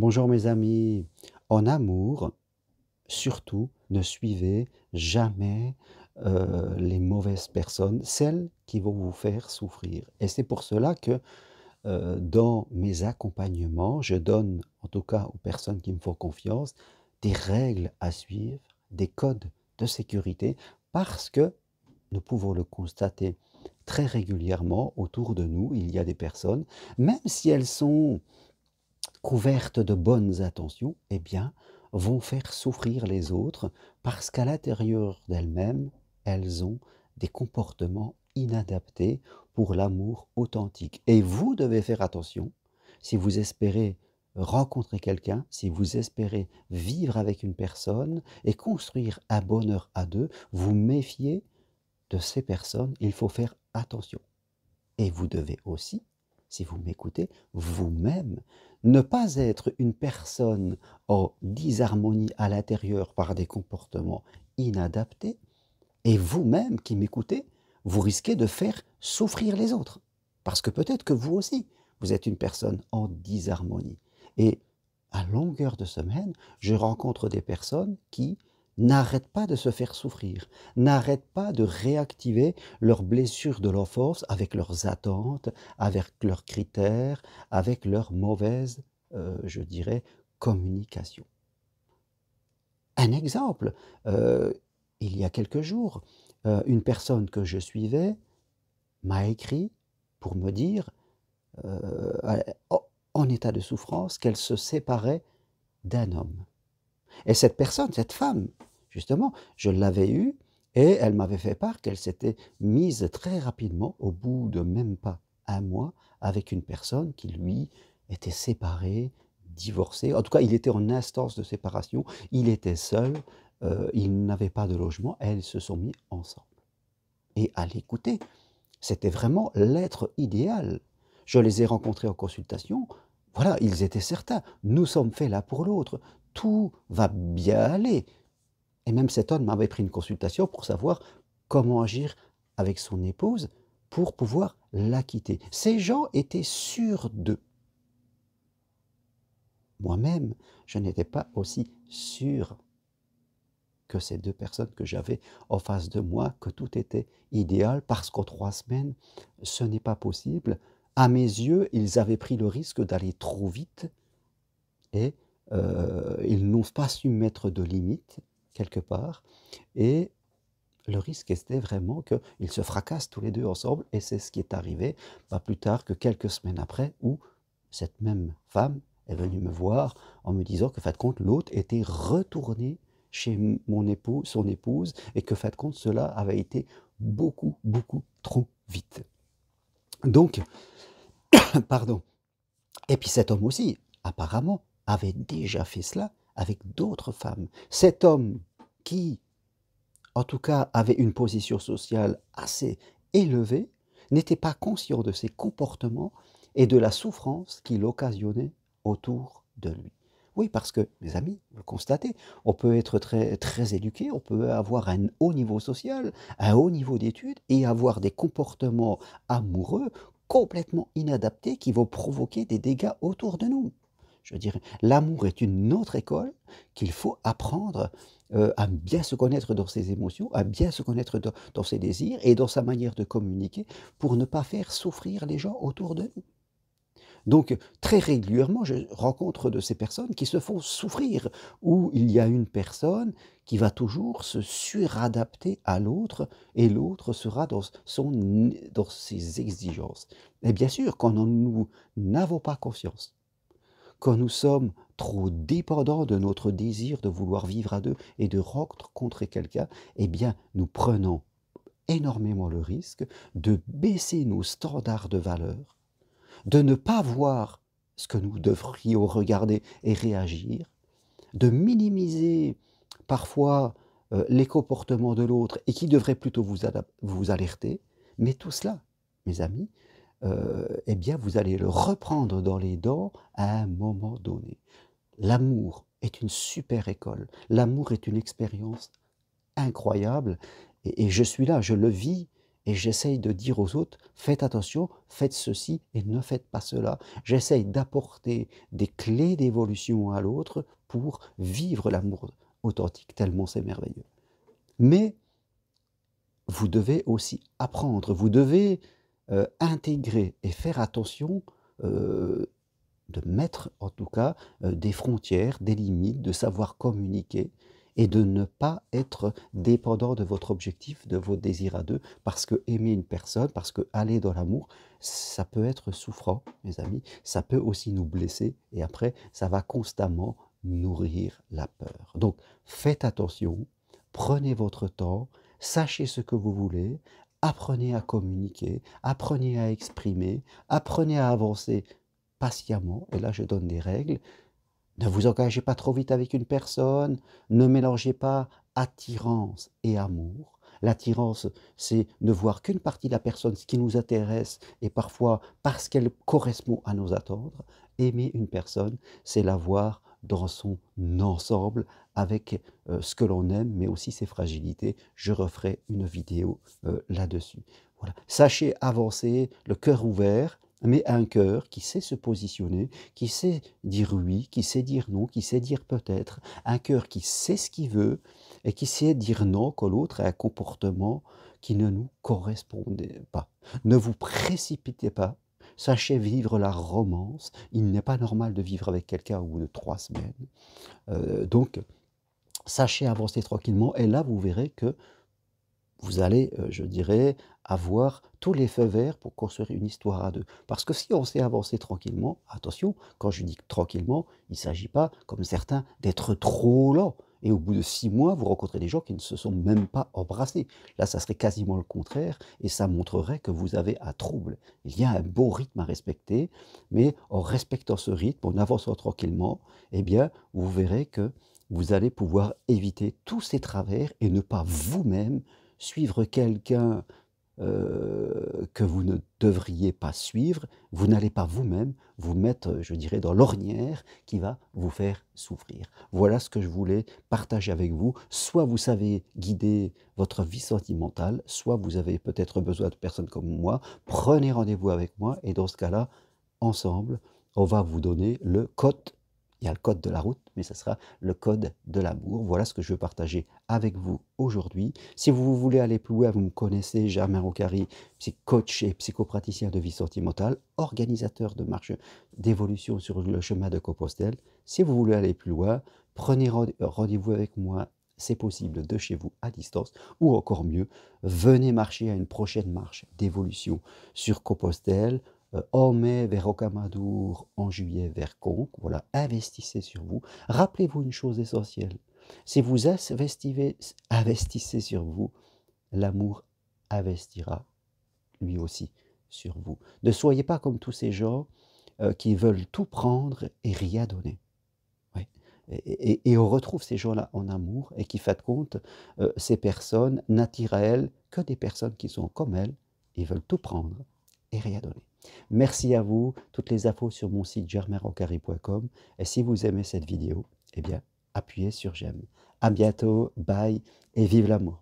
Bonjour mes amis, en amour, surtout, ne suivez jamais euh, les mauvaises personnes, celles qui vont vous faire souffrir. Et c'est pour cela que euh, dans mes accompagnements, je donne, en tout cas aux personnes qui me font confiance, des règles à suivre, des codes de sécurité, parce que nous pouvons le constater très régulièrement autour de nous, il y a des personnes, même si elles sont couvertes de bonnes intentions, eh bien, vont faire souffrir les autres parce qu'à l'intérieur d'elles-mêmes, elles ont des comportements inadaptés pour l'amour authentique. Et vous devez faire attention si vous espérez rencontrer quelqu'un, si vous espérez vivre avec une personne et construire un bonheur à deux, vous méfiez de ces personnes, il faut faire attention. Et vous devez aussi si vous m'écoutez, vous-même, ne pas être une personne en disharmonie à l'intérieur par des comportements inadaptés, et vous-même qui m'écoutez, vous risquez de faire souffrir les autres. Parce que peut-être que vous aussi, vous êtes une personne en disharmonie. Et à longueur de semaine, je rencontre des personnes qui n'arrêtent pas de se faire souffrir, n'arrêtent pas de réactiver leurs blessures de l'enfance avec leurs attentes, avec leurs critères, avec leur mauvaise, euh, je dirais, communication. Un exemple, euh, il y a quelques jours, euh, une personne que je suivais m'a écrit pour me dire, oh, en état de souffrance, qu'elle se séparait d'un homme. Et cette personne, cette femme, Justement, je l'avais eue et elle m'avait fait part qu'elle s'était mise très rapidement, au bout de même pas un mois, avec une personne qui, lui, était séparée, divorcée. En tout cas, il était en instance de séparation, il était seul, euh, il n'avait pas de logement, elles se sont mises ensemble. Et à l'écouter, c'était vraiment l'être idéal. Je les ai rencontrés en consultation, voilà, ils étaient certains, nous sommes faits l'un pour l'autre, tout va bien aller, et même cet homme m'avait pris une consultation pour savoir comment agir avec son épouse pour pouvoir la quitter. Ces gens étaient sûrs d'eux. Moi-même, je n'étais pas aussi sûr que ces deux personnes que j'avais en face de moi, que tout était idéal, parce qu'en trois semaines, ce n'est pas possible. À mes yeux, ils avaient pris le risque d'aller trop vite et euh, ils n'ont pas su mettre de limites quelque part. Et le risque était vraiment qu'ils se fracassent tous les deux ensemble, et c'est ce qui est arrivé, pas bah, plus tard que quelques semaines après, où cette même femme est venue me voir en me disant que, fait compte, l'autre était retourné chez mon époux, son épouse, et que, fait compte, cela avait été beaucoup, beaucoup trop vite. Donc, pardon. Et puis cet homme aussi, apparemment, avait déjà fait cela avec d'autres femmes. Cet homme qui, en tout cas, avait une position sociale assez élevée, n'était pas conscient de ses comportements et de la souffrance qu'il occasionnait autour de lui. Oui, parce que, mes amis, vous le constatez, on peut être très, très éduqué, on peut avoir un haut niveau social, un haut niveau d'études et avoir des comportements amoureux complètement inadaptés qui vont provoquer des dégâts autour de nous. Je veux dire, l'amour est une autre école qu'il faut apprendre euh, à bien se connaître dans ses émotions, à bien se connaître dans, ses désirs et dans sa manière de communiquer pour ne pas faire souffrir les gens autour de nous. Donc, très régulièrement, je rencontre de ces personnes qui se font souffrir, où il y a une personne qui va toujours se suradapter à l'autre et l'autre sera dans, son, dans ses exigences. Et bien sûr, quand nous n'avons pas conscience quand nous sommes trop dépendants de notre désir de vouloir vivre à deux et de rencontrer quelqu'un, eh bien, nous prenons énormément le risque de baisser nos standards de valeur, de ne pas voir ce que nous devrions regarder et réagir, de minimiser parfois euh, les comportements de l'autre et qui devrait plutôt vous alerter. Mais tout cela, mes amis, euh, eh bien, vous allez le reprendre dans les dents à un moment donné. L'amour est une super école. L'amour est une expérience incroyable. et, je suis là, je le vis. Et j'essaye de dire aux autres, faites attention, faites ceci et ne faites pas cela. J'essaye d'apporter des clés d'évolution à l'autre pour vivre l'amour authentique, tellement c'est merveilleux. Mais vous devez aussi apprendre, vous devez euh, intégrer et faire attention euh, de mettre en tout cas euh, des frontières, des limites, de savoir communiquer et de ne pas être dépendant de votre objectif, de vos désirs à deux, parce que aimer une personne, parce que aller dans l'amour, ça peut être souffrant, mes amis, ça peut aussi nous blesser, et après, ça va constamment nourrir la peur. Donc, faites attention, prenez votre temps, sachez ce que vous voulez, apprenez à communiquer, apprenez à exprimer, apprenez à avancer patiemment, et là je donne des règles, ne vous engagez pas trop vite avec une personne, ne mélangez pas attirance et amour. L'attirance, c'est ne voir qu'une partie de la personne, ce qui nous intéresse, et parfois parce qu'elle correspond à nos attentes. Aimer une personne, c'est la voir dans son ensemble avec euh, ce que l'on aime, mais aussi ses fragilités. Je referai une vidéo euh, là-dessus. Voilà. Sachez avancer le cœur ouvert, mais un cœur qui sait se positionner, qui sait dire oui, qui sait dire non, qui sait dire peut-être, un cœur qui sait ce qu'il veut et qui sait dire non quand l'autre a un comportement qui ne nous correspondait pas. Ne vous précipitez pas Sachez vivre la romance. Il n'est pas normal de vivre avec quelqu'un au bout de trois semaines. Euh, donc, sachez avancer tranquillement. Et là, vous verrez que vous allez, euh, je dirais, avoir tous les feux verts pour construire une histoire à deux. Parce que si on sait avancer tranquillement, attention, quand je dis tranquillement, il ne s'agit pas, comme certains, d'être trop lent et au bout de six mois, vous rencontrez des gens qui ne se sont même pas embrassés. Là, ça serait quasiment le contraire, et ça montrerait que vous avez un trouble. Il y a un bon rythme à respecter, mais en respectant ce rythme, en avançant tranquillement, eh bien, vous verrez que vous allez pouvoir éviter tous ces travers et ne pas vous-même suivre quelqu'un euh, que vous ne devriez pas suivre, vous n'allez pas vous-même vous mettre, je dirais, dans l'ornière qui va vous faire souffrir. Voilà ce que je voulais partager avec vous. Soit vous savez guider votre vie sentimentale, soit vous avez peut-être besoin de personnes comme moi. Prenez rendez-vous avec moi et dans ce cas-là, ensemble, on va vous donner le code il y a le code de la route, mais ce sera le code de l'amour. Voilà ce que je veux partager avec vous aujourd'hui. Si vous voulez aller plus loin, vous me connaissez, Germain Rocari, coach et psychopraticien de vie sentimentale, organisateur de marches d'évolution sur le chemin de Compostelle. Si vous voulez aller plus loin, prenez rendez-vous avec moi c'est possible de chez vous à distance, ou encore mieux, venez marcher à une prochaine marche d'évolution sur Compostelle, en euh, mai vers Okamadour, en juillet vers conque Voilà, investissez sur vous. Rappelez-vous une chose essentielle. Si vous investissez sur vous, l'amour investira lui aussi sur vous. Ne soyez pas comme tous ces gens euh, qui veulent tout prendre et rien donner. Et, on retrouve ces gens-là en amour et qui, fait compte, euh, ces personnes n'attirent à elles que des personnes qui sont comme elles et veulent tout prendre et rien donner. Merci à vous, toutes les infos sur mon site germainrocari.com et si vous aimez cette vidéo, eh bien, appuyez sur j'aime. À bientôt, bye et vive l'amour.